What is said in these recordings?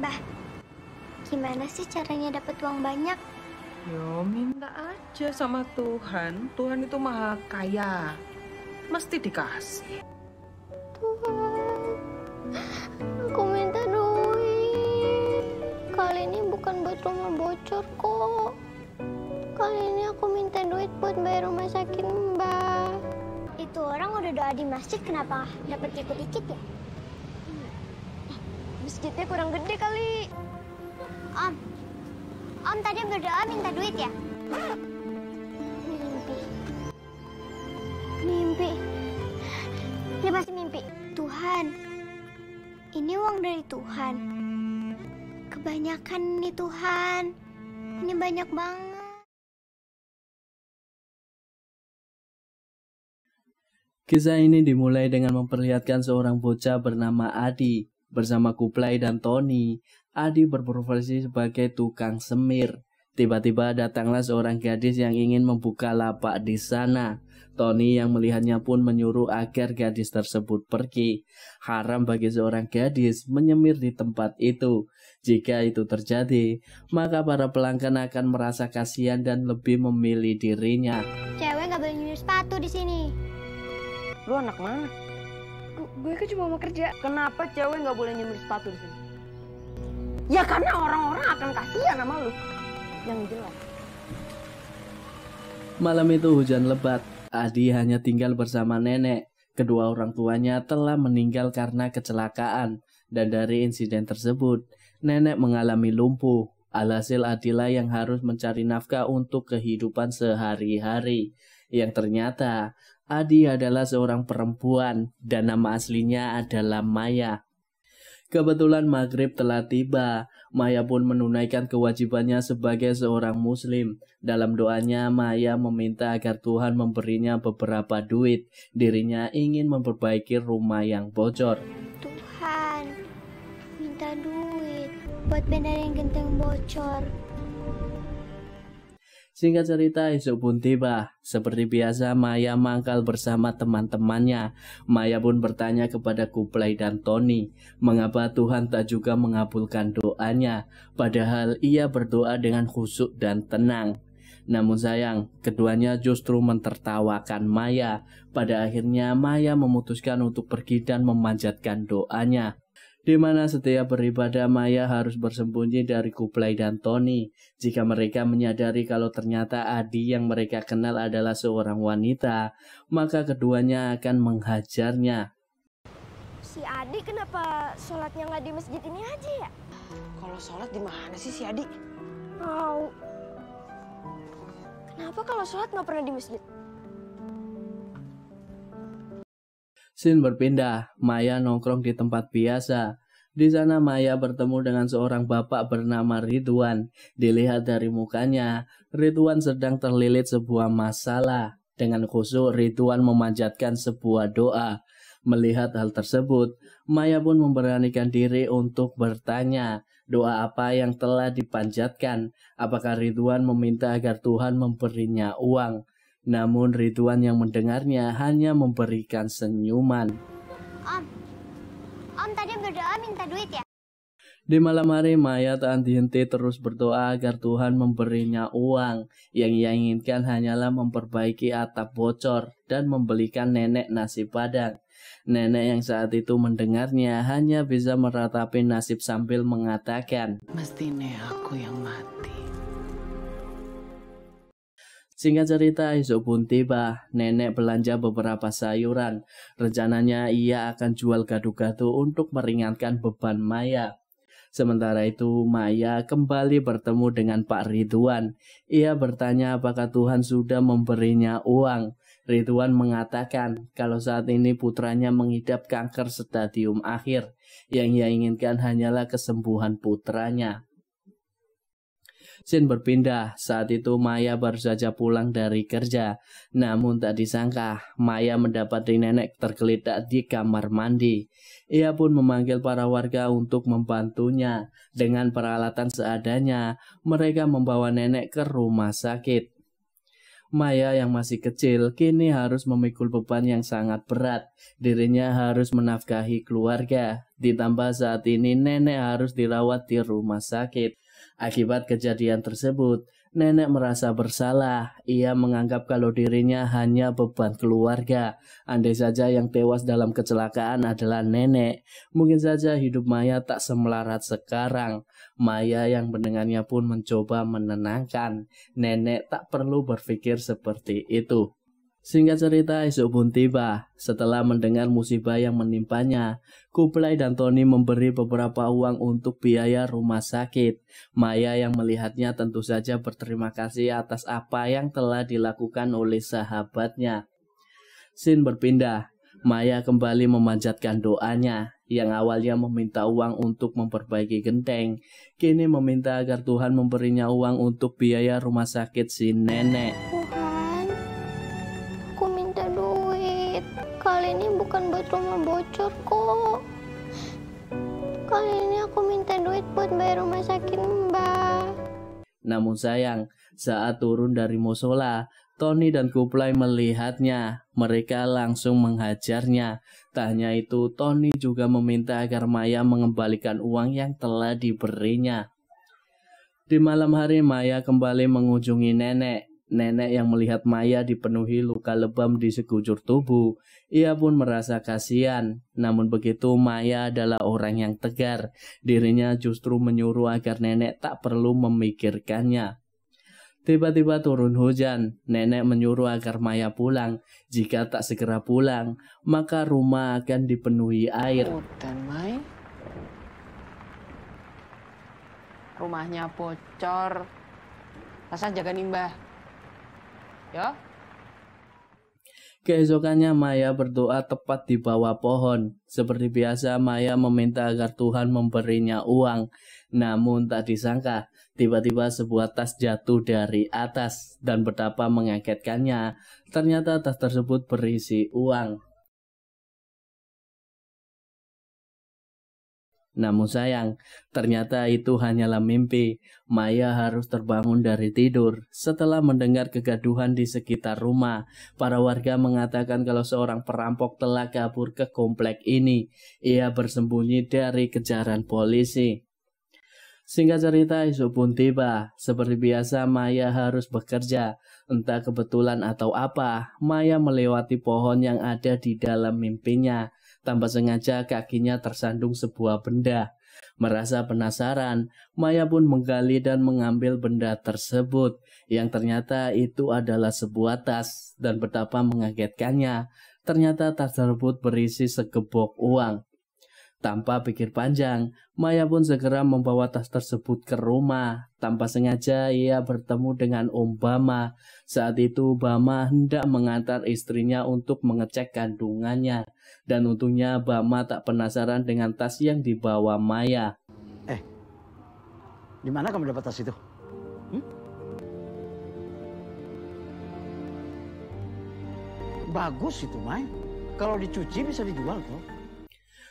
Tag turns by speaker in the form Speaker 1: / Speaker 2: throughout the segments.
Speaker 1: Bah, gimana sih caranya dapat uang banyak? Yo, minta aja sama Tuhan. Tuhan itu maha kaya. Mesti dikasih. Tuhan, aku minta duit. Kali ini bukan buat rumah bocor kok. Kali ini aku minta duit buat bayar rumah sakit mbak. Itu orang udah doa di masjid, kenapa dapat ikut dikit ya? masjidnya kurang gede kali. Om, Om tadi berdoa minta duit ya? Mimpi. Mimpi. Ini pasti mimpi. Tuhan, ini uang dari Tuhan. Kebanyakan nih Tuhan. Ini banyak banget. Kisah ini dimulai dengan memperlihatkan seorang bocah bernama Adi Bersama Kuplai dan Tony, Adi berprofesi sebagai tukang semir. Tiba-tiba datanglah seorang gadis yang ingin membuka lapak di sana. Tony yang melihatnya pun menyuruh agar gadis tersebut pergi. Haram bagi seorang gadis menyemir di tempat itu. Jika itu terjadi, maka para pelanggan akan merasa kasihan dan lebih memilih dirinya. Cewek nggak boleh nyemir sepatu di sini. Lu anak mana? gue kan cuma mau kerja. Kenapa cewek nggak boleh nyemir sepatu di sini? Ya karena orang-orang akan kasihan sama lu. Yang jelas. Malam itu hujan lebat. Adi hanya tinggal bersama nenek. Kedua orang tuanya telah meninggal karena kecelakaan. Dan dari insiden tersebut, nenek mengalami lumpuh. Alhasil Adila yang harus mencari nafkah untuk kehidupan sehari-hari yang ternyata Adi adalah seorang perempuan dan nama aslinya adalah Maya. Kebetulan maghrib telah tiba, Maya pun menunaikan kewajibannya sebagai seorang muslim. Dalam doanya, Maya meminta agar Tuhan memberinya beberapa duit. Dirinya ingin memperbaiki rumah yang bocor. Tuhan, minta duit buat benda genteng bocor. Singkat cerita, esok pun tiba. Seperti biasa, Maya mangkal bersama teman-temannya. Maya pun bertanya kepada Kuplai dan Tony, mengapa Tuhan tak juga mengabulkan doanya, padahal ia berdoa dengan khusyuk dan tenang. Namun sayang, keduanya justru mentertawakan Maya. Pada akhirnya, Maya memutuskan untuk pergi dan memanjatkan doanya di mana setiap beribadah maya harus bersembunyi dari Kuplai dan Tony jika mereka menyadari kalau ternyata Adi yang mereka kenal adalah seorang wanita, maka keduanya akan menghajarnya. Si Adi kenapa sholatnya nggak di masjid ini aja ya? Kalau sholat di mana sih si Adi? Wow. Kenapa kalau sholat nggak pernah di masjid? Sin berpindah, Maya nongkrong di tempat biasa. Di sana Maya bertemu dengan seorang bapak bernama Ridwan. Dilihat dari mukanya, Ridwan sedang terlilit sebuah masalah. Dengan khusyuk Ridwan memanjatkan sebuah doa. Melihat hal tersebut, Maya pun memberanikan diri untuk bertanya doa apa yang telah dipanjatkan. Apakah Ridwan meminta agar Tuhan memberinya uang? Namun Ridwan yang mendengarnya hanya memberikan senyuman. Om, Om tadi berdoa minta duit ya? Di malam hari, Maya tak henti terus berdoa agar Tuhan memberinya uang. Yang ia inginkan hanyalah memperbaiki atap bocor dan membelikan nenek nasi padang. Nenek yang saat itu mendengarnya hanya bisa meratapi nasib sambil mengatakan, Mestinya aku yang mati. Singkat cerita, esok pun tiba. Nenek belanja beberapa sayuran. Rencananya ia akan jual gadu-gadu untuk meringankan beban Maya. Sementara itu, Maya kembali bertemu dengan Pak Ridwan. Ia bertanya apakah Tuhan sudah memberinya uang. Ridwan mengatakan kalau saat ini putranya mengidap kanker stadium akhir. Yang ia inginkan hanyalah kesembuhan putranya. Sin berpindah. Saat itu Maya baru saja pulang dari kerja. Namun tak disangka, Maya mendapati nenek tergeletak di kamar mandi. Ia pun memanggil para warga untuk membantunya. Dengan peralatan seadanya, mereka membawa nenek ke rumah sakit. Maya yang masih kecil kini harus memikul beban yang sangat berat. Dirinya harus menafkahi keluarga. Ditambah saat ini nenek harus dirawat di rumah sakit. Akibat kejadian tersebut, nenek merasa bersalah. Ia menganggap kalau dirinya hanya beban keluarga. Andai saja yang tewas dalam kecelakaan adalah nenek, mungkin saja hidup Maya tak semelarat sekarang. Maya yang mendengarnya pun mencoba menenangkan. Nenek tak perlu berpikir seperti itu. Singkat cerita, esok pun tiba. Setelah mendengar musibah yang menimpanya, Kublai dan Tony memberi beberapa uang untuk biaya rumah sakit. Maya yang melihatnya tentu saja berterima kasih atas apa yang telah dilakukan oleh sahabatnya. Sin berpindah. Maya kembali memanjatkan doanya yang awalnya meminta uang untuk memperbaiki genteng, kini meminta agar Tuhan memberinya uang untuk biaya rumah sakit si nenek. bukan buat rumah bocor kok. Kali ini aku minta duit buat bayar rumah sakit mbak. Namun sayang, saat turun dari musola, Tony dan Kuplai melihatnya. Mereka langsung menghajarnya. Tak hanya itu, Tony juga meminta agar Maya mengembalikan uang yang telah diberinya. Di malam hari, Maya kembali mengunjungi nenek. Nenek yang melihat Maya dipenuhi luka lebam di sekujur tubuh, ia pun merasa kasihan. Namun begitu, Maya adalah orang yang tegar. Dirinya justru menyuruh agar nenek tak perlu memikirkannya. Tiba-tiba turun hujan, nenek menyuruh agar Maya pulang. Jika tak segera pulang, maka rumah akan dipenuhi air. Rumahnya bocor. Pasang jaga nimbah. Ya. Keesokannya Maya berdoa tepat di bawah pohon. Seperti biasa Maya meminta agar Tuhan memberinya uang. Namun tak disangka, tiba-tiba sebuah tas jatuh dari atas dan betapa mengagetkannya. Ternyata tas tersebut berisi uang. Namun sayang, ternyata itu hanyalah mimpi. Maya harus terbangun dari tidur setelah mendengar kegaduhan di sekitar rumah. Para warga mengatakan kalau seorang perampok telah kabur ke komplek ini. Ia bersembunyi dari kejaran polisi. Singkat cerita, isu pun tiba. Seperti biasa, Maya harus bekerja. Entah kebetulan atau apa, Maya melewati pohon yang ada di dalam mimpinya. Tanpa sengaja kakinya tersandung sebuah benda. Merasa penasaran, Maya pun menggali dan mengambil benda tersebut yang ternyata itu adalah sebuah tas dan betapa mengagetkannya. Ternyata tas tersebut berisi segebok uang. Tanpa pikir panjang, Maya pun segera membawa tas tersebut ke rumah. Tanpa sengaja ia bertemu dengan Om Saat itu Bama hendak mengantar istrinya untuk mengecek kandungannya. Dan untungnya Bama tak penasaran dengan tas yang dibawa Maya. Eh, di mana kamu dapat tas itu? Hmm? Bagus itu, Mai. Kalau dicuci bisa dijual tuh.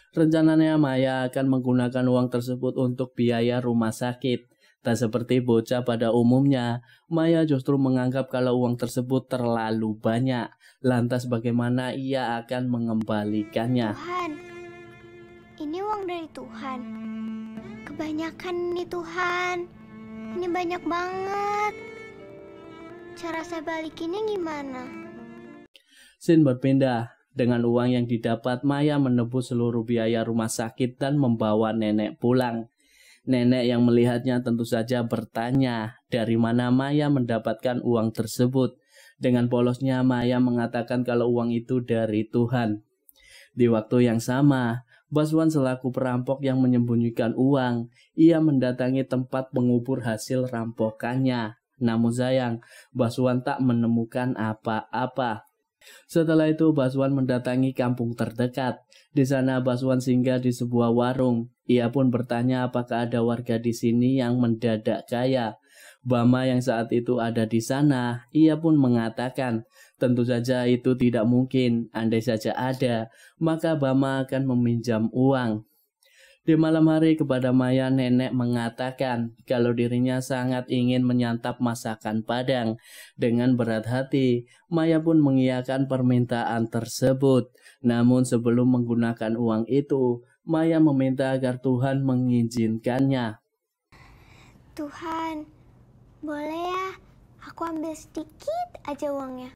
Speaker 1: Rencananya Maya akan menggunakan uang tersebut untuk biaya rumah sakit. Tak seperti bocah pada umumnya, Maya justru menganggap kalau uang tersebut terlalu banyak. Lantas bagaimana ia akan mengembalikannya? Tuhan, ini uang dari Tuhan. Kebanyakan ini Tuhan. Ini banyak banget. Cara saya balikinnya gimana? Sin berpindah dengan uang yang didapat, Maya menebus seluruh biaya rumah sakit dan membawa nenek pulang. Nenek yang melihatnya tentu saja bertanya dari mana Maya mendapatkan uang tersebut. Dengan polosnya, Maya mengatakan kalau uang itu dari Tuhan. Di waktu yang sama, Baswan selaku perampok yang menyembunyikan uang, ia mendatangi tempat pengubur hasil rampokannya. Namun sayang, Baswan tak menemukan apa-apa. Setelah itu, Baswan mendatangi kampung terdekat. Di sana, Baswan singgah di sebuah warung. Ia pun bertanya apakah ada warga di sini yang mendadak kaya. Bama yang saat itu ada di sana, ia pun mengatakan, tentu saja itu tidak mungkin, andai saja ada, maka Bama akan meminjam uang. Di malam hari kepada Maya nenek mengatakan kalau dirinya sangat ingin menyantap masakan Padang. Dengan berat hati, Maya pun mengiyakan permintaan tersebut. Namun sebelum menggunakan uang itu, Maya meminta agar Tuhan mengizinkannya. Tuhan, boleh ya aku ambil sedikit aja uangnya?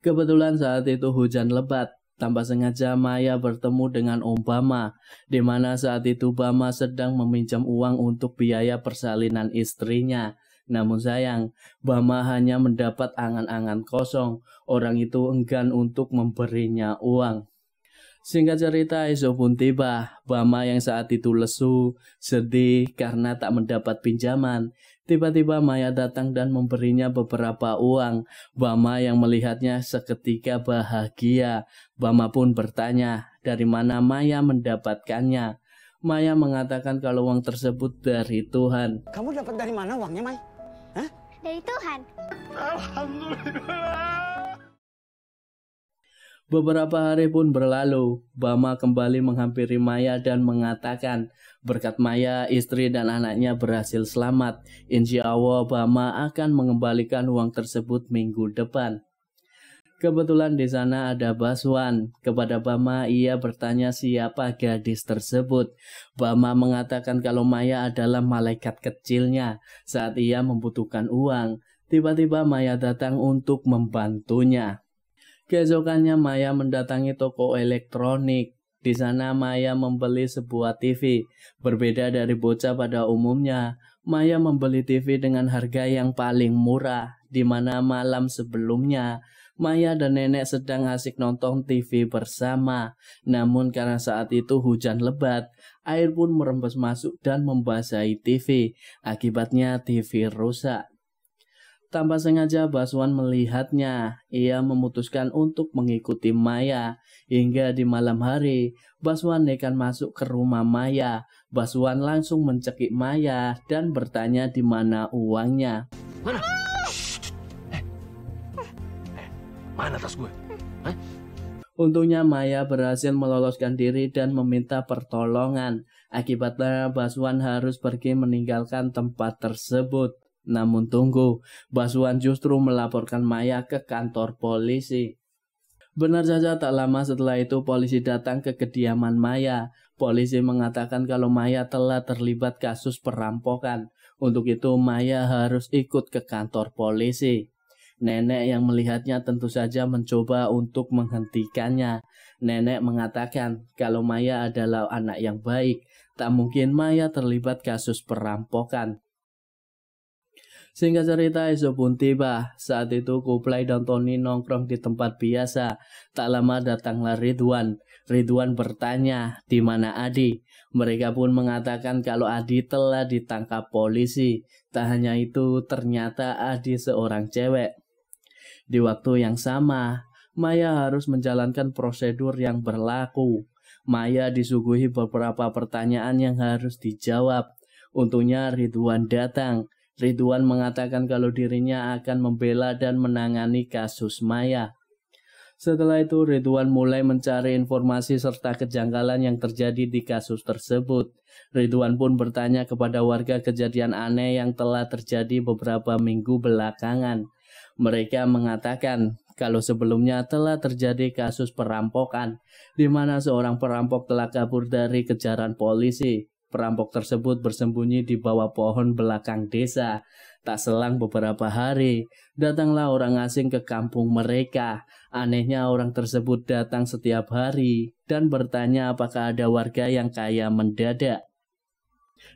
Speaker 1: Kebetulan saat itu hujan lebat, tanpa sengaja Maya bertemu dengan Obama, di mana saat itu Obama sedang meminjam uang untuk biaya persalinan istrinya. Namun sayang, Obama hanya mendapat angan-angan kosong. Orang itu enggan untuk memberinya uang. Singkat cerita, Iso pun tiba. Bama yang saat itu lesu, sedih karena tak mendapat pinjaman, Tiba-tiba Maya datang dan memberinya beberapa uang. Bama yang melihatnya seketika bahagia. Bama pun bertanya dari mana Maya mendapatkannya. Maya mengatakan kalau uang tersebut dari Tuhan. Kamu dapat dari mana uangnya, Mai? Hah? Dari Tuhan. Alhamdulillah. Beberapa hari pun berlalu, Bama kembali menghampiri Maya dan mengatakan, berkat Maya, istri dan anaknya berhasil selamat. Insya Allah, Bama akan mengembalikan uang tersebut minggu depan. Kebetulan di sana ada Baswan. Kepada Bama, ia bertanya siapa gadis tersebut. Bama mengatakan kalau Maya adalah malaikat kecilnya saat ia membutuhkan uang. Tiba-tiba Maya datang untuk membantunya. Keesokannya Maya mendatangi toko elektronik. Di sana Maya membeli sebuah TV. Berbeda dari bocah pada umumnya, Maya membeli TV dengan harga yang paling murah, di mana malam sebelumnya Maya dan nenek sedang asik nonton TV bersama. Namun karena saat itu hujan lebat, air pun merembes masuk dan membasahi TV. Akibatnya TV rusak. Tanpa sengaja Baswan melihatnya, ia memutuskan untuk mengikuti Maya. Hingga di malam hari, Baswan nekan masuk ke rumah Maya. Baswan langsung mencekik Maya dan bertanya di mana uangnya. Mana? Eh. Eh. Mana tas gue? Eh? Untungnya Maya berhasil meloloskan diri dan meminta pertolongan. Akibatnya Baswan harus pergi meninggalkan tempat tersebut. Namun tunggu, Baswan justru melaporkan Maya ke kantor polisi. Benar saja tak lama setelah itu polisi datang ke kediaman Maya. Polisi mengatakan kalau Maya telah terlibat kasus perampokan. Untuk itu Maya harus ikut ke kantor polisi. Nenek yang melihatnya tentu saja mencoba untuk menghentikannya. Nenek mengatakan kalau Maya adalah anak yang baik, tak mungkin Maya terlibat kasus perampokan. Singkat cerita, esok pun tiba. Saat itu Kuplai dan Tony nongkrong di tempat biasa. Tak lama datanglah Ridwan. Ridwan bertanya, di mana Adi? Mereka pun mengatakan kalau Adi telah ditangkap polisi. Tak hanya itu, ternyata Adi seorang cewek. Di waktu yang sama, Maya harus menjalankan prosedur yang berlaku. Maya disuguhi beberapa pertanyaan yang harus dijawab. Untungnya Ridwan datang. Ridwan mengatakan kalau dirinya akan membela dan menangani kasus Maya. Setelah itu, Ridwan mulai mencari informasi serta kejanggalan yang terjadi di kasus tersebut. Ridwan pun bertanya kepada warga kejadian aneh yang telah terjadi beberapa minggu belakangan. Mereka mengatakan kalau sebelumnya telah terjadi kasus perampokan, di mana seorang perampok telah kabur dari kejaran polisi. Perampok tersebut bersembunyi di bawah pohon belakang desa. Tak selang beberapa hari, datanglah orang asing ke kampung mereka. Anehnya orang tersebut datang setiap hari dan bertanya apakah ada warga yang kaya mendadak.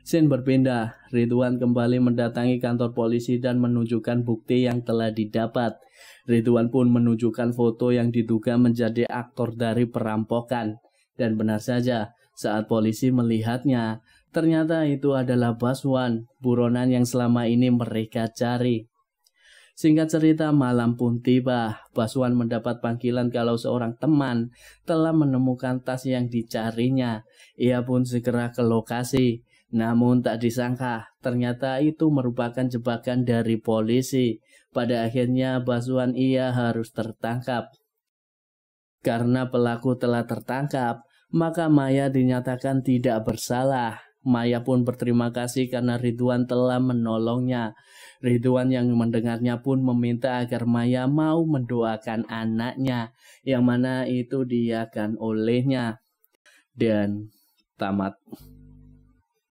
Speaker 1: Sin berpindah, Ridwan kembali mendatangi kantor polisi dan menunjukkan bukti yang telah didapat. Ridwan pun menunjukkan foto yang diduga menjadi aktor dari perampokan. Dan benar saja, saat polisi melihatnya, ternyata itu adalah Baswan, buronan yang selama ini mereka cari. Singkat cerita, malam pun tiba. Baswan mendapat panggilan kalau seorang teman telah menemukan tas yang dicarinya. Ia pun segera ke lokasi. Namun tak disangka, ternyata itu merupakan jebakan dari polisi. Pada akhirnya Baswan ia harus tertangkap. Karena pelaku telah tertangkap, maka Maya dinyatakan tidak bersalah. Maya pun berterima kasih karena Ridwan telah menolongnya. Ridwan yang mendengarnya pun meminta agar Maya mau mendoakan anaknya, yang mana itu diakan olehnya. Dan tamat.